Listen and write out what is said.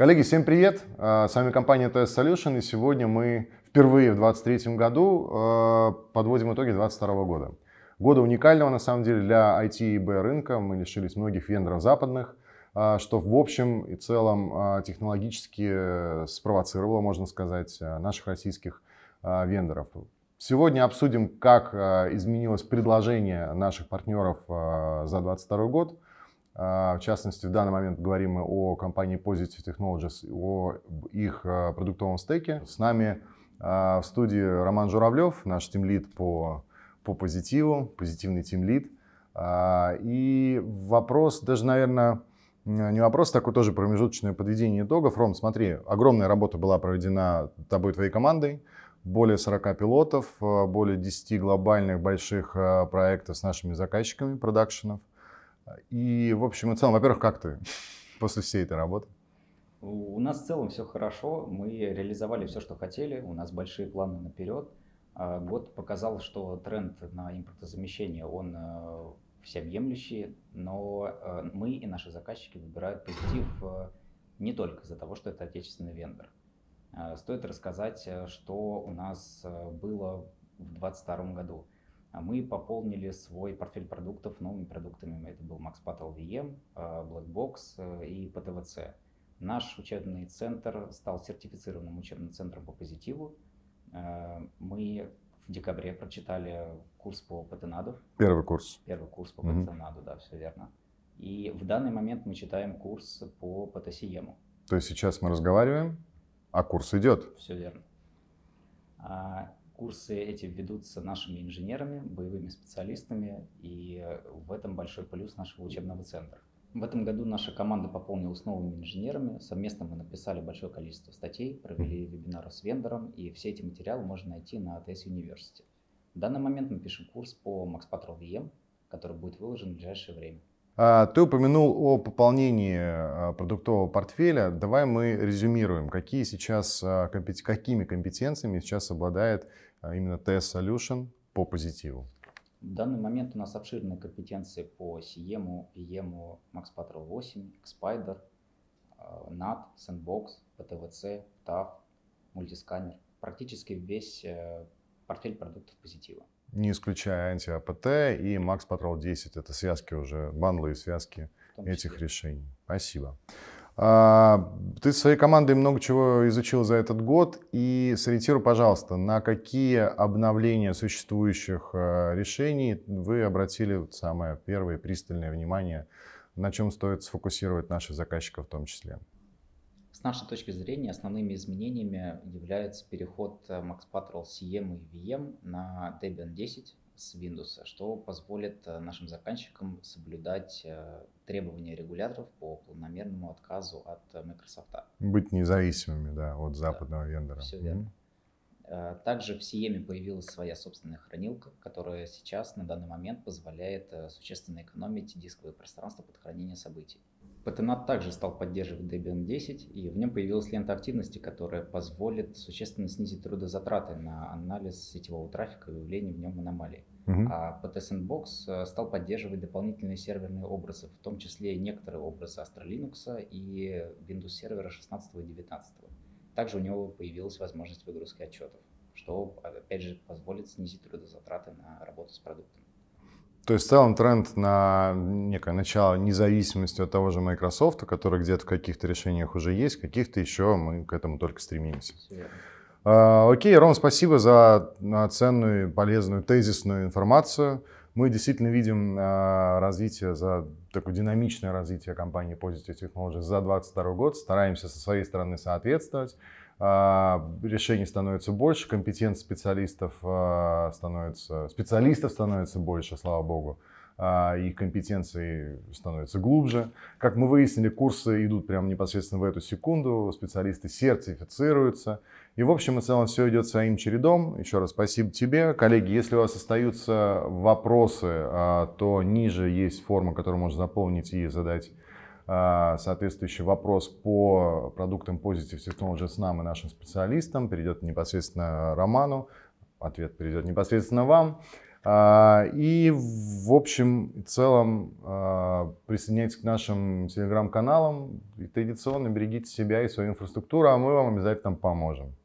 Коллеги, всем привет! А, с вами компания TS Solution, и сегодня мы впервые в 2023 году а, подводим итоги 2022 года. Года уникального, на самом деле, для IT и B рынка. Мы лишились многих вендоров западных, а, что в общем и целом технологически э, спровоцировало, можно сказать, наших российских вендоров. Сегодня обсудим, как изменилось предложение наших партнеров за 2022 год – а, в частности, в данный момент говорим мы о компании Positive Technologies, о их а, продуктовом стеке. С нами а, в студии Роман Журавлев, наш тимлид по, по позитиву, позитивный тимлид. И вопрос, даже, наверное, не вопрос, такое тоже промежуточное подведение итогов. Ром, смотри, огромная работа была проведена тобой и твоей командой. Более 40 пилотов, более 10 глобальных больших проектов с нашими заказчиками продакшенов. И, в общем и целом, во-первых, как ты после всей этой работы? У нас в целом все хорошо, мы реализовали все, что хотели, у нас большие планы наперед. А, год показал, что тренд на импортозамещение, он э, всеобъемлющий, но э, мы и наши заказчики выбирают позитив э, не только за того, что это отечественный вендор. А, стоит рассказать, что у нас было в 2022 году. А мы пополнили свой портфель продуктов новыми продуктами. Это был Max Patel VM, э, Blackbox э, и PTVC. Наш учебный центр стал сертифицированным учебным центром по позитиву. Э, мы в декабре прочитали курс по ПТНАДу. Первый курс. Первый курс по угу. ПТНАДу, да, все верно. И в данный момент мы читаем курс по ПТСИЕМу. То есть сейчас мы разговариваем, а курс идет. Все верно. А, Курсы эти ведутся нашими инженерами, боевыми специалистами, и в этом большой плюс нашего учебного центра. В этом году наша команда пополнилась новыми инженерами. Совместно мы написали большое количество статей, провели вебинары с вендором, и все эти материалы можно найти на АТС University. В данный момент мы пишем курс по Max Patrol VM, e, который будет выложен в ближайшее время. А, ты упомянул о пополнении а, продуктового портфеля. Давай мы резюмируем, какие сейчас, а, какими компетенциями сейчас обладает а, именно TS Solution по позитиву? В данный момент у нас обширные компетенции по CEM, EM, Max Patrol 8, Spider, а, NAT, Sandbox, PTVC, TAF, мультисканер. Практически весь э, портфель продуктов позитива. Не исключая анти-АПТ и Max Patrol 10. Это связки уже, бандлы и связки этих решений. Спасибо. А, ты своей командой много чего изучил за этот год, и сориентируй, пожалуйста, на какие обновления существующих э, решений вы обратили самое первое пристальное внимание, на чем стоит сфокусировать наших заказчиков в том числе? С нашей точки зрения основными изменениями является переход э, Max Patrol CM и VM на Debian 10 с Windows, что позволит э, нашим заказчикам соблюдать требования регуляторов по планомерному отказу от э, Microsoft. Быть независимыми, да, от западного да, вендора. Все верно. Mm-hmm. Также в Сиеме появилась своя собственная хранилка, которая сейчас на данный момент позволяет э, существенно экономить дисковое пространство под хранение событий. Патенат также стал поддерживать Debian 10, и в нем появилась лента активности, которая позволит существенно снизить трудозатраты на анализ сетевого трафика и выявление в нем аномалий. Uh-huh. А PT Sandbox э, стал поддерживать дополнительные серверные образы, в том числе некоторые образы Astra и Windows сервера 16 и 19. Также у него появилась возможность выгрузки отчетов, что, опять же, позволит снизить трудозатраты на работу с продуктом. То есть в целом тренд на некое начало независимости от того же Microsoft, который где-то в каких-то решениях уже есть, каких-то еще мы к этому только стремимся. А, окей, Ром, спасибо за а, ценную, полезную, тезисную информацию. Мы действительно видим а, развитие, за такое динамичное развитие компании Positive Technologies за 2022 год. Стараемся со своей стороны соответствовать. А, решений становится больше, компетенций специалистов а, становится, специалистов становится больше, слава богу, а, их компетенции становятся глубже. Как мы выяснили, курсы идут прямо непосредственно в эту секунду, специалисты сертифицируются. И в общем и целом все идет своим чередом. Еще раз спасибо тебе. Коллеги, если у вас остаются вопросы, то ниже есть форма, которую можно заполнить и задать а, соответствующий вопрос по продуктам Positive Technologies нам и нашим специалистам, перейдет непосредственно Роману, ответ перейдет непосредственно вам. А, и в общем и целом а, присоединяйтесь к нашим телеграм-каналам и традиционно берегите себя и свою инфраструктуру, а мы вам обязательно поможем.